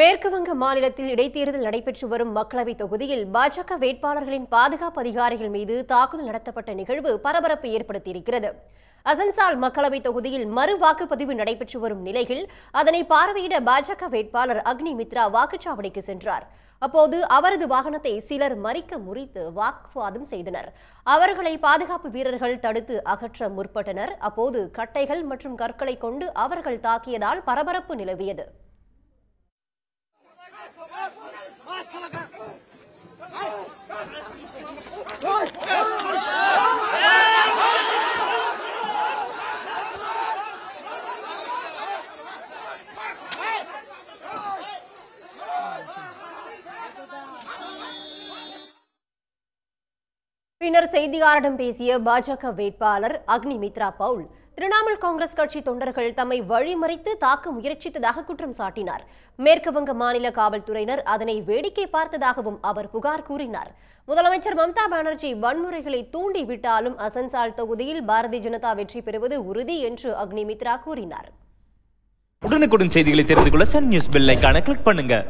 மேற்குவங்க மாநிலத்தில் இடைத்தேர்தல் நடைபெற்று வரும் மக்களவைத் தொகுதியில் பாஜக வேட்பாளர்களின் பாதுகாப்பு அதிகாரிகள் மீது தாக்குதல் நடத்தப்பட்ட நிகழ்வு பரபரப்பு ஏற்படுத்தியிருக்கிறது அசன்சால் மக்களவைத் தொகுதியில் மறு வாக்குப்பதிவு நடைபெற்று வரும் நிலையில் அதனை பார்வையிட பாஜக வேட்பாளர் அக்னி மித்ரா வாக்குச்சாவடிக்கு சென்றார் அப்போது அவரது வாகனத்தை சிலர் மறிக்க முறித்து வாக்குவாதம் செய்தனர் அவர்களை பாதுகாப்பு வீரர்கள் தடுத்து அகற்ற முற்பட்டனர் அப்போது கட்டைகள் மற்றும் கற்களை கொண்டு அவர்கள் தாக்கியதால் பரபரப்பு நிலவியது பின்னர் செய்தியாளரிடம் பேசிய பாஜக வேட்பாளர் அக்னி மித்ரா பவுல் திரிணாமுல் காங்கிரஸ் கட்சி தொண்டர்கள் தம்மை வழிமறித்து தாக்க முயற்சித்ததாக குற்றம் சாட்டினார் மேற்குவங்க மாநில காவல்துறையினர் அதனை வேடிக்கை பார்த்ததாகவும் அவர் புகார் கூறினார் முதலமைச்சர் மம்தா பானர்ஜி வன்முறைகளை தூண்டிவிட்டாலும் அசன்சால் தொகுதியில் பாரதிய ஜனதா வெற்றி பெறுவது உறுதி என்று அக்னிமித்ரா கூறினார் உடனுக்குடன் செய்திகளை தெரிந்து கொள்ள சன் நியூஸ் பெல் ஐக்கான கிளிக் பண்ணுங்க